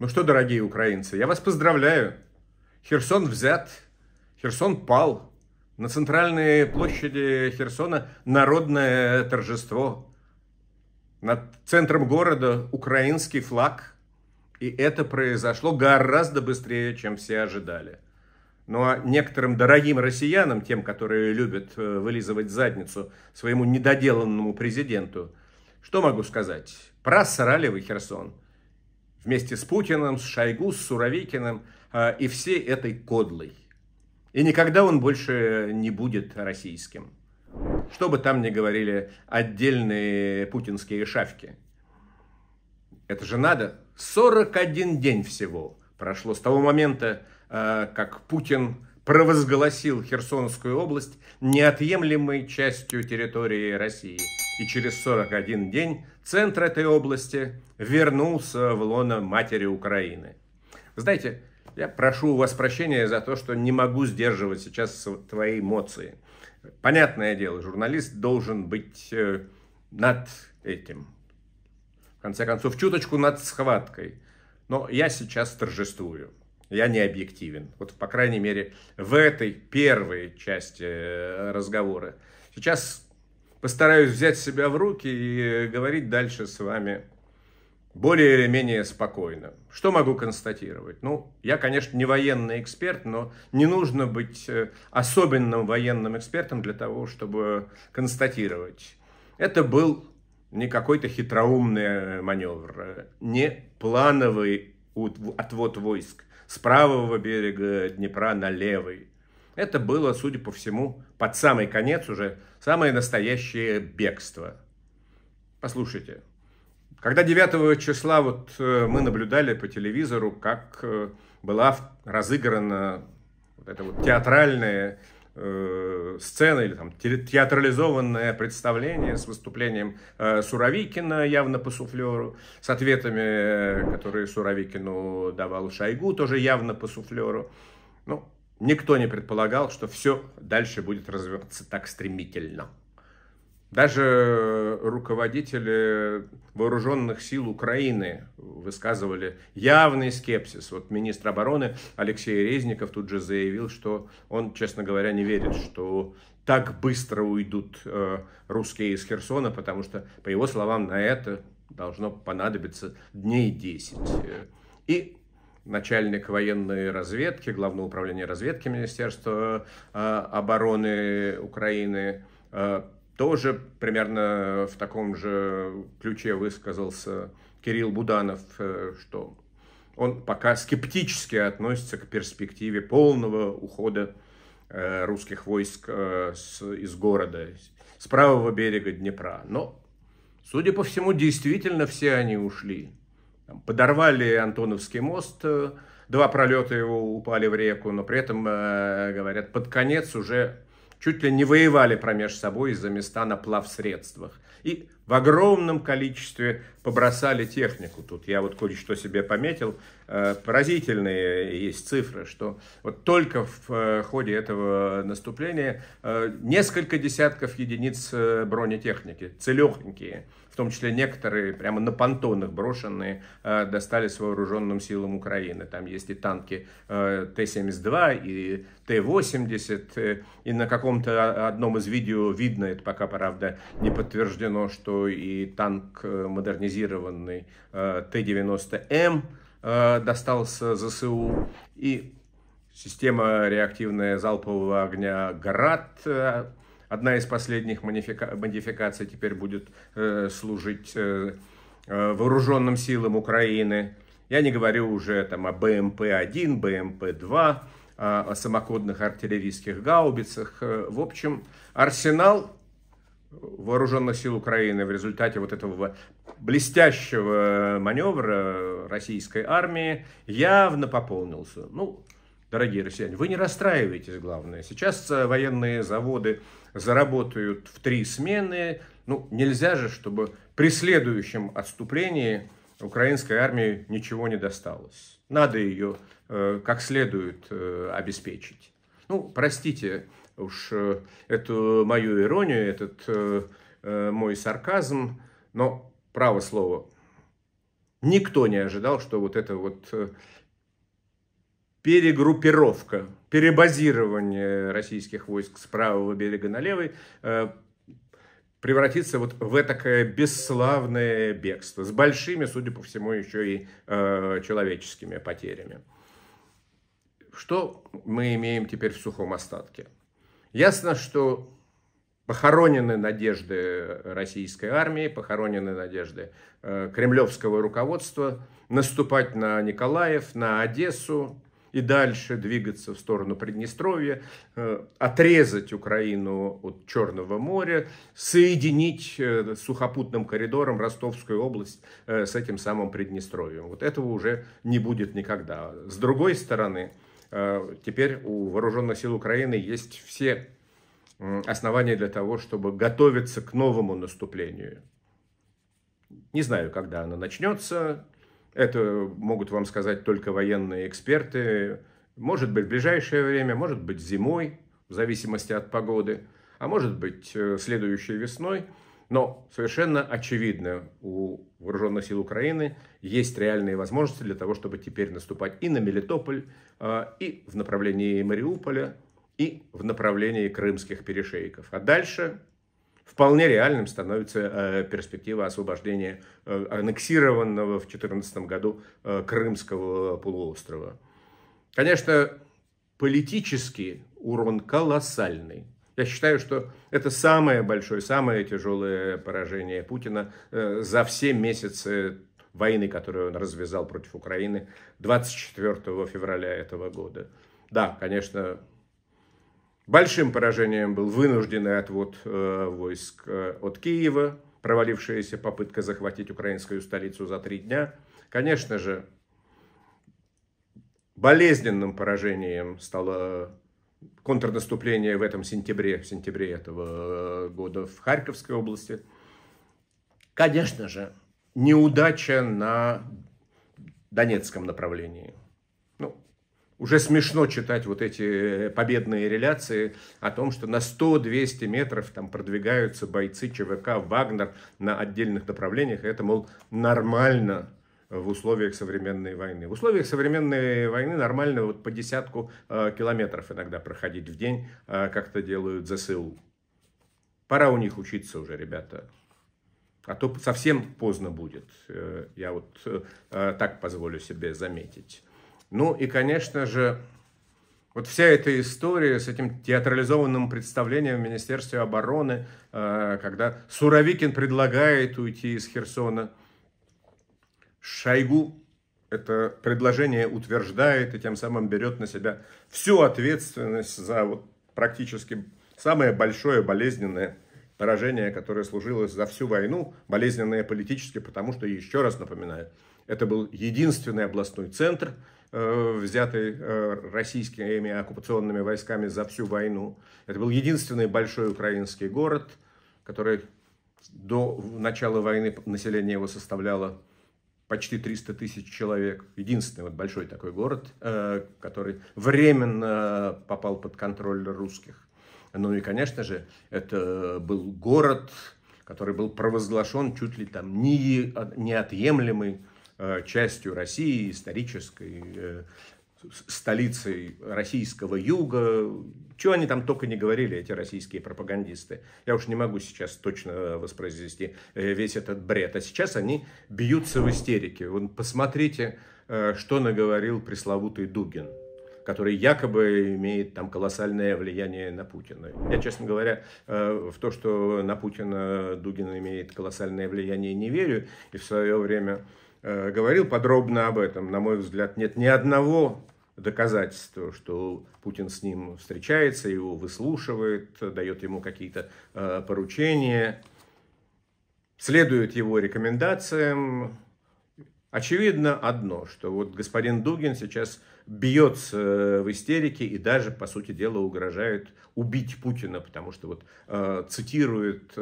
Ну что, дорогие украинцы, я вас поздравляю. Херсон взят, Херсон пал. На центральной площади Херсона народное торжество. Над центром города украинский флаг. И это произошло гораздо быстрее, чем все ожидали. Ну а некоторым дорогим россиянам, тем, которые любят э, вылизывать задницу своему недоделанному президенту, что могу сказать? Просрали вы Херсон вместе с Путиным, с Шойгу, с Суровикиным а, и всей этой кодлой. И никогда он больше не будет российским. Что бы там ни говорили отдельные путинские шавки. Это же надо. 41 день всего прошло с того момента, а, как Путин провозгласил Херсонскую область неотъемлемой частью территории России. И через 41 день центр этой области вернулся в лоно матери Украины. знаете, я прошу у вас прощения за то, что не могу сдерживать сейчас твои эмоции. Понятное дело, журналист должен быть э, над этим. В конце концов, чуточку над схваткой. Но я сейчас торжествую я не объективен. Вот, по крайней мере, в этой первой части э, разговора. Сейчас постараюсь взять себя в руки и э, говорить дальше с вами более или менее спокойно. Что могу констатировать? Ну, я, конечно, не военный эксперт, но не нужно быть э, особенным военным экспертом для того, чтобы констатировать. Это был не какой-то хитроумный маневр, а не плановый отвод войск с правого берега Днепра на левый. Это было, судя по всему, под самый конец уже самое настоящее бегство. Послушайте, когда 9 числа вот э, мы наблюдали по телевизору, как э, была разыграна вот эта вот театральная э, сцена или там театрализованное представление с выступлением э, Суровикина явно по суфлеру, с ответами, э, которые Суровикину давал Шойгу, тоже явно по суфлеру. Ну, никто не предполагал, что все дальше будет развиваться так стремительно. Даже э, руководители вооруженных сил Украины высказывали явный скепсис. Вот министр обороны Алексей Резников тут же заявил, что он, честно говоря, не верит, что так быстро уйдут э, русские из Херсона, потому что, по его словам, на это должно понадобиться дней 10. И начальник военной разведки, Главного управления разведки Министерства э, обороны Украины тоже примерно в таком же ключе высказался Кирилл Буданов, э, что он пока скептически относится к перспективе полного ухода э, русских войск э, из города, с правого берега Днепра. Но, судя по всему, действительно все они ушли. Подорвали Антоновский мост, два пролета его упали в реку, но при этом, говорят, под конец уже чуть ли не воевали промеж собой из-за места на плавсредствах. И в огромном количестве побросали технику. Тут я вот кое-что себе пометил. Э, поразительные есть цифры, что вот только в э, ходе этого наступления э, несколько десятков единиц бронетехники, целехонькие, в том числе некоторые прямо на понтонах брошенные, достались вооруженным силам Украины. Там есть и танки Т-72, и Т-80, и на каком-то а, одном из видео видно, это пока, правда, не подтверждено, что и танк э, модернизированный э, Т-90М э, достался ЗСУ. И система реактивная залпового огня «Град» одна из последних модификаций теперь будет служить вооруженным силам Украины. Я не говорю уже там о БМП-1, БМП-2, а о самокодных артиллерийских гаубицах. В общем, арсенал вооруженных сил Украины в результате вот этого блестящего маневра российской армии явно пополнился. Ну, дорогие россияне, вы не расстраивайтесь, главное. Сейчас э, военные заводы заработают в три смены. Ну, нельзя же, чтобы при следующем отступлении украинской армии ничего не досталось. Надо ее э, как следует э, обеспечить. Ну, простите, уж э, эту мою иронию, этот э, э, мой сарказм, но, право слово, никто не ожидал, что вот эта вот перегруппировка, перебазирование российских войск с правого берега на левый превратится вот в такое бесславное бегство с большими, судя по всему, еще и человеческими потерями. Что мы имеем теперь в сухом остатке? Ясно, что похоронены надежды российской армии, похоронены надежды э, кремлевского руководства наступать на Николаев, на Одессу и дальше двигаться в сторону Приднестровья, э, отрезать Украину от Черного моря, соединить э, сухопутным коридором Ростовскую область с этим самым Приднестровьем. Вот этого уже не будет никогда. С другой стороны, Э, теперь у вооруженных сил Украины есть все основания для того, чтобы готовиться к новому наступлению. Не знаю, когда она начнется. Это могут вам сказать только военные эксперты. Может быть, в ближайшее время, может быть, зимой, в зависимости от погоды, а может быть, э, следующей весной – но совершенно очевидно, у вооруженных сил Украины есть реальные возможности для того, чтобы теперь наступать и на Мелитополь, а, и в направлении Мариуполя, и в направлении крымских перешейков. А дальше вполне реальным становится э, перспектива освобождения э, аннексированного в 2014 году э, Крымского полуострова. Конечно, политический урон колоссальный. Я считаю, что это самое большое, самое тяжелое поражение Путина э, за все месяцы войны, которую он развязал против Украины 24 февраля этого года. Да, конечно, большим поражением был вынужденный отвод э, войск э, от Киева, провалившаяся попытка захватить украинскую столицу за три дня. Конечно же, болезненным поражением стало контрнаступление в этом сентябре, в сентябре этого э, года в Харьковской области. Конечно же, неудача на Донецком направлении. Ну, уже смешно читать вот эти победные реляции о том, что на 100-200 метров там продвигаются бойцы ЧВК «Вагнер» на отдельных направлениях. Это, мол, нормально в условиях современной войны. В условиях современной войны нормально вот по десятку э, километров иногда проходить в день, э, как-то делают ЗСУ. Пора у них учиться уже, ребята. А то совсем поздно будет. Э, я вот э, э так позволю себе заметить. Ну и, конечно же, вот вся эта история с этим театрализованным представлением в Министерстве обороны, э, когда Суровикин предлагает уйти из Херсона – Шойгу это предложение утверждает и тем самым берет на себя всю ответственность за вот практически самое большое болезненное поражение, которое служило за всю войну, болезненное политически, потому что, еще раз напоминаю, это был единственный областной центр, э, взятый э, российскими оккупационными войсками за всю войну. Это был единственный большой украинский город, который до начала войны население его составляло почти 300 тысяч человек. Единственный вот большой такой город, э, который временно попал под контроль русских. Ну и, конечно же, это был город, который был провозглашен чуть ли там не а, неотъемлемой э, частью России исторической. Э, столицей российского юга. Чего они там только не говорили, эти российские пропагандисты. Я уж не могу сейчас точно э, воспроизвести э, весь этот бред. А сейчас они бьются в истерике. Вон, посмотрите, э, что наговорил пресловутый Дугин который якобы имеет там колоссальное влияние на Путина. Я, честно говоря, в то, что на Путина Дугин имеет колоссальное влияние, не верю. И в свое время Э, говорил подробно об этом. На мой взгляд, нет ни одного доказательства, что Путин с ним встречается, его выслушивает, дает ему какие-то э, поручения, следует его рекомендациям. Очевидно одно, что вот господин Дугин сейчас бьется э, в истерике и даже, по сути дела, угрожает убить Путина, потому что вот э, цитирует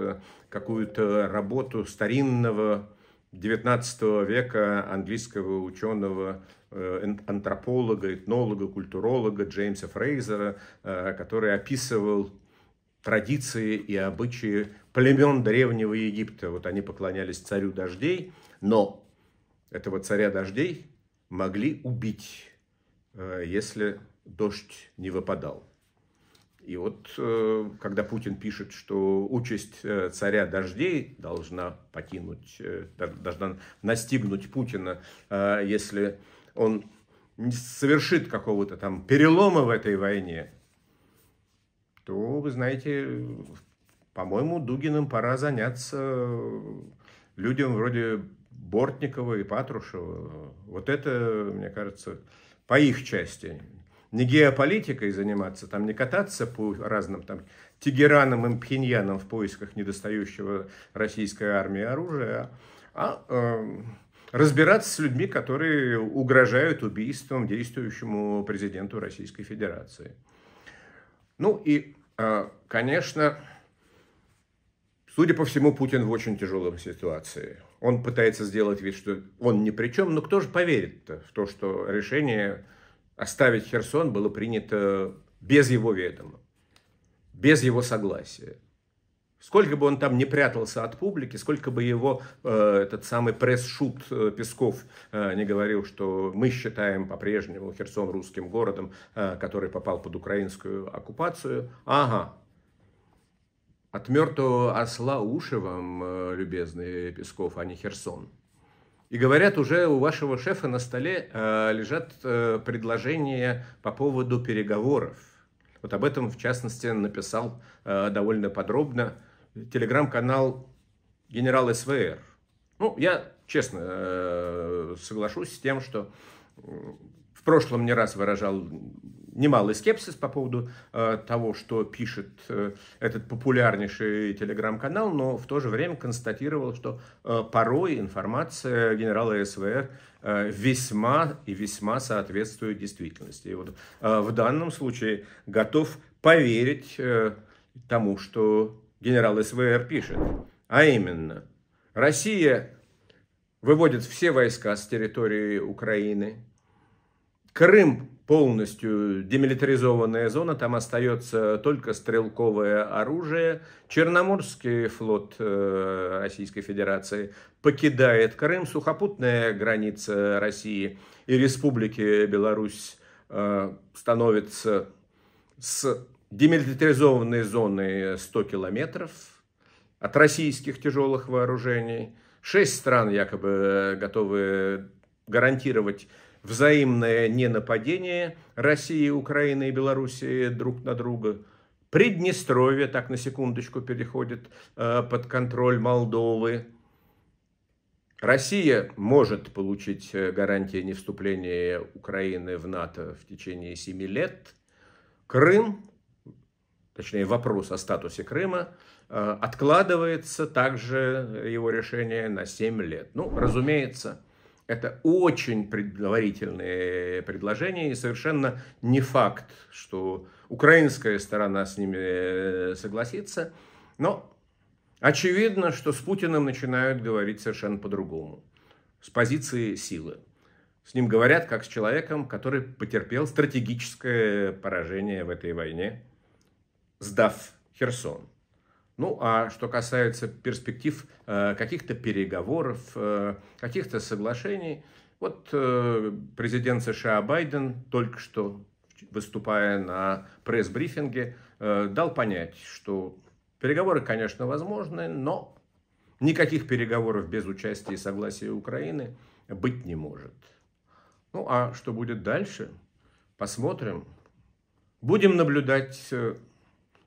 какую-то работу старинного XIX века английского ученого, э, антрополога, этнолога, культуролога Джеймса Фрейзера, э, который описывал традиции и обычаи племен Древнего Египта. Вот они поклонялись царю дождей, но этого царя дождей могли убить, э, если дождь не выпадал. И вот э, когда Путин пишет, что участь э, царя дождей должна покинуть, э, должна настигнуть Путина, если он совершит какого-то там перелома в этой войне, то, вы знаете, по-моему, Дугиным пора заняться людям вроде Бортникова и Патрушева. Вот это, мне кажется, по их части не геополитикой заниматься, там не кататься по разным там Тегеранам и Пхеньянам в поисках недостающего российской армии оружия, а э, разбираться с людьми, которые угрожают убийством действующему президенту Российской Федерации. Ну и, э, конечно, судя по всему, Путин в очень тяжелом ситуации. Он пытается сделать вид, что он ни при чем, но кто же поверит в то, что решение оставить Херсон было принято без его ведома, без его согласия. Сколько бы он там не прятался от публики, сколько бы его э, этот самый пресс-шут э, Песков э, не говорил, что мы считаем по-прежнему Херсон русским городом, э, который попал под украинскую оккупацию. Ага, от мертвого осла уши вам, э, любезный Песков, а не Херсон. И говорят, уже у вашего шефа на столе э, лежат э, предложения по поводу переговоров. Вот об этом, в частности, написал э, довольно подробно телеграм-канал «Генерал СВР». Ну, я, честно, э, соглашусь с тем, что в прошлом не раз выражал немалый скепсис по поводу э, того, что пишет э, этот популярнейший телеграм-канал, но в то же время констатировал, что э, порой информация генерала СВР э, весьма и весьма соответствует действительности. И вот э, в данном случае готов поверить э, тому, что генерал СВР пишет. А именно, Россия выводит все войска с территории Украины, Крым полностью демилитаризованная зона, там остается только стрелковое оружие. Черноморский флот э, Российской Федерации покидает Крым, сухопутная граница России и Республики Беларусь э, становится с демилитаризованной зоны 100 километров от российских тяжелых вооружений. Шесть стран якобы готовы гарантировать взаимное ненападение России, Украины и Белоруссии друг на друга. Приднестровье, так на секундочку, переходит э, под контроль Молдовы. Россия может получить э, гарантии невступления Украины в НАТО в течение семи лет. Крым, точнее вопрос о статусе Крыма, э, откладывается также э, его решение на 7 лет. Ну, разумеется, это очень предварительные предложения и совершенно не факт, что украинская сторона с ними э, согласится. Но очевидно, что с Путиным начинают говорить совершенно по-другому. С позиции силы. С ним говорят как с человеком, который потерпел стратегическое поражение в этой войне, сдав Херсон. Ну, а что касается перспектив э, каких-то переговоров, э, каких-то соглашений, вот э, президент США Байден только что, выступая на пресс-брифинге, дал понять, что переговоры, конечно, возможны, но никаких переговоров без участия и согласия Украины быть не может. Ну, а что будет дальше? Посмотрим. Будем наблюдать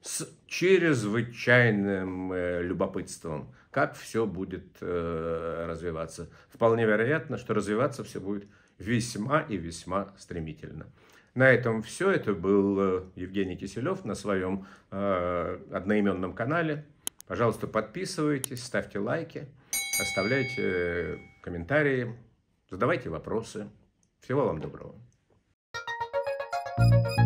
с чрезвычайным э, любопытством, как все будет э, развиваться. Вполне вероятно, что развиваться все будет весьма и весьма стремительно. На этом все. Это был э, Евгений Киселев на своем одноименном канале. Пожалуйста, подписывайтесь, ставьте лайки, оставляйте комментарии, задавайте вопросы. Всего вам доброго. thank you